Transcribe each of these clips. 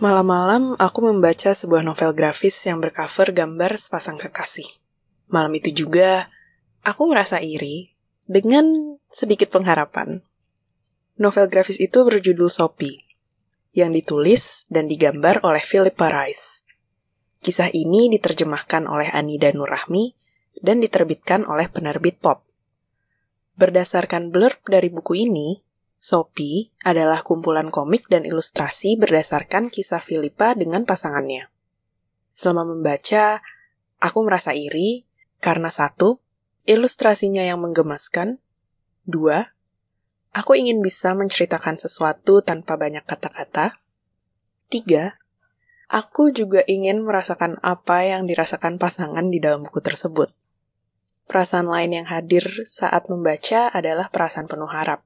Malam-malam, aku membaca sebuah novel grafis yang bercover gambar sepasang kekasih. Malam itu juga, aku merasa iri dengan sedikit pengharapan. Novel grafis itu berjudul Sophie, yang ditulis dan digambar oleh Philip Parais. Kisah ini diterjemahkan oleh Anida Nurahmi dan diterbitkan oleh penerbit Pop. Berdasarkan blurb dari buku ini, Sopi adalah kumpulan komik dan ilustrasi berdasarkan kisah Filipa dengan pasangannya. Selama membaca, aku merasa iri karena satu, ilustrasinya yang menggemaskan. Dua, aku ingin bisa menceritakan sesuatu tanpa banyak kata-kata. Tiga, aku juga ingin merasakan apa yang dirasakan pasangan di dalam buku tersebut. Perasaan lain yang hadir saat membaca adalah perasaan penuh harap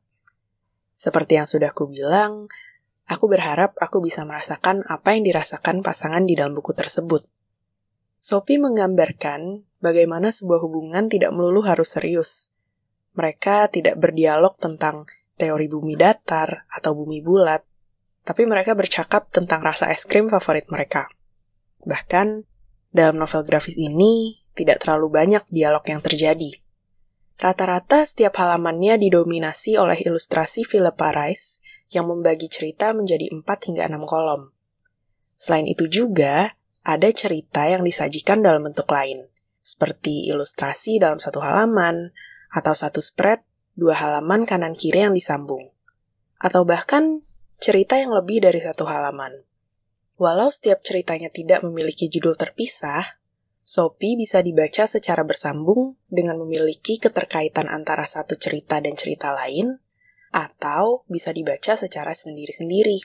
seperti yang sudah ku bilang, aku berharap aku bisa merasakan apa yang dirasakan pasangan di dalam buku tersebut. Sophie menggambarkan bagaimana sebuah hubungan tidak melulu harus serius. Mereka tidak berdialog tentang teori bumi datar atau bumi bulat, tapi mereka bercakap tentang rasa es krim favorit mereka. Bahkan, dalam novel grafis ini, tidak terlalu banyak dialog yang terjadi. Rata-rata setiap halamannya didominasi oleh ilustrasi Philip Parais yang membagi cerita menjadi 4 hingga 6 kolom. Selain itu juga, ada cerita yang disajikan dalam bentuk lain, seperti ilustrasi dalam satu halaman, atau satu spread, dua halaman kanan-kiri yang disambung. Atau bahkan cerita yang lebih dari satu halaman. Walau setiap ceritanya tidak memiliki judul terpisah, Sopi bisa dibaca secara bersambung dengan memiliki keterkaitan antara satu cerita dan cerita lain, atau bisa dibaca secara sendiri-sendiri.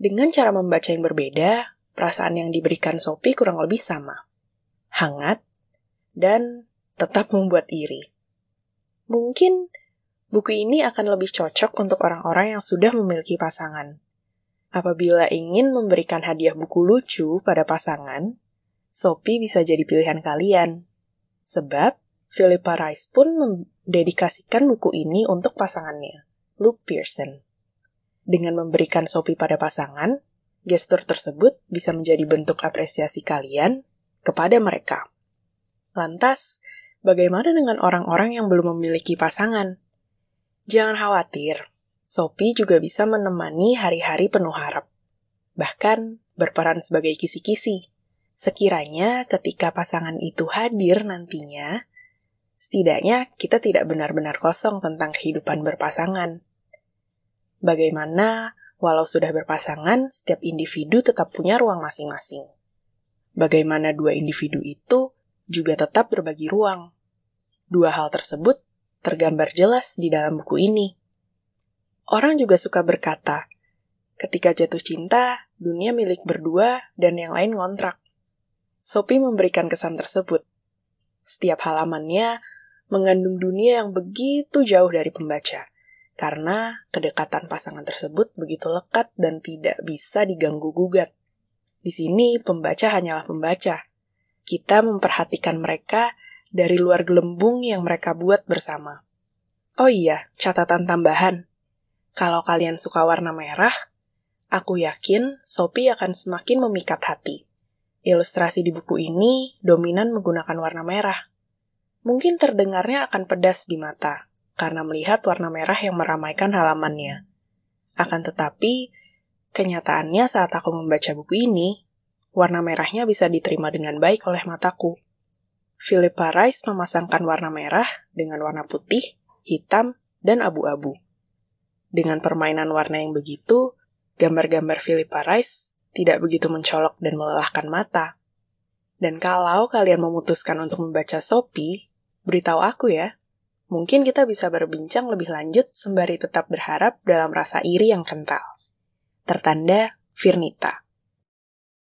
Dengan cara membaca yang berbeda, perasaan yang diberikan Sopi kurang lebih sama. Hangat, dan tetap membuat iri. Mungkin buku ini akan lebih cocok untuk orang-orang yang sudah memiliki pasangan. Apabila ingin memberikan hadiah buku lucu pada pasangan, Shopee bisa jadi pilihan kalian. Sebab, Philippa Rice pun mendedikasikan buku ini untuk pasangannya, Luke Pearson. Dengan memberikan Shopee pada pasangan, gestur tersebut bisa menjadi bentuk apresiasi kalian kepada mereka. Lantas, bagaimana dengan orang-orang yang belum memiliki pasangan? Jangan khawatir, Shopee juga bisa menemani hari-hari penuh harap. Bahkan, berperan sebagai kisi-kisi Sekiranya ketika pasangan itu hadir nantinya, setidaknya kita tidak benar-benar kosong tentang kehidupan berpasangan. Bagaimana walau sudah berpasangan, setiap individu tetap punya ruang masing-masing. Bagaimana dua individu itu juga tetap berbagi ruang. Dua hal tersebut tergambar jelas di dalam buku ini. Orang juga suka berkata, ketika jatuh cinta, dunia milik berdua dan yang lain ngontrak. Sophie memberikan kesan tersebut. Setiap halamannya mengandung dunia yang begitu jauh dari pembaca, karena kedekatan pasangan tersebut begitu lekat dan tidak bisa diganggu-gugat. Di sini, pembaca hanyalah pembaca. Kita memperhatikan mereka dari luar gelembung yang mereka buat bersama. Oh iya, catatan tambahan. Kalau kalian suka warna merah, aku yakin Sophie akan semakin memikat hati. Ilustrasi di buku ini dominan menggunakan warna merah. Mungkin terdengarnya akan pedas di mata karena melihat warna merah yang meramaikan halamannya. Akan tetapi, kenyataannya saat aku membaca buku ini, warna merahnya bisa diterima dengan baik oleh mataku. Philippa Rice memasangkan warna merah dengan warna putih, hitam, dan abu-abu. Dengan permainan warna yang begitu, gambar-gambar Philippa Rice tidak begitu mencolok dan melelahkan mata. Dan kalau kalian memutuskan untuk membaca Sopi, beritahu aku ya. Mungkin kita bisa berbincang lebih lanjut sembari tetap berharap dalam rasa iri yang kental. Tertanda Firnita.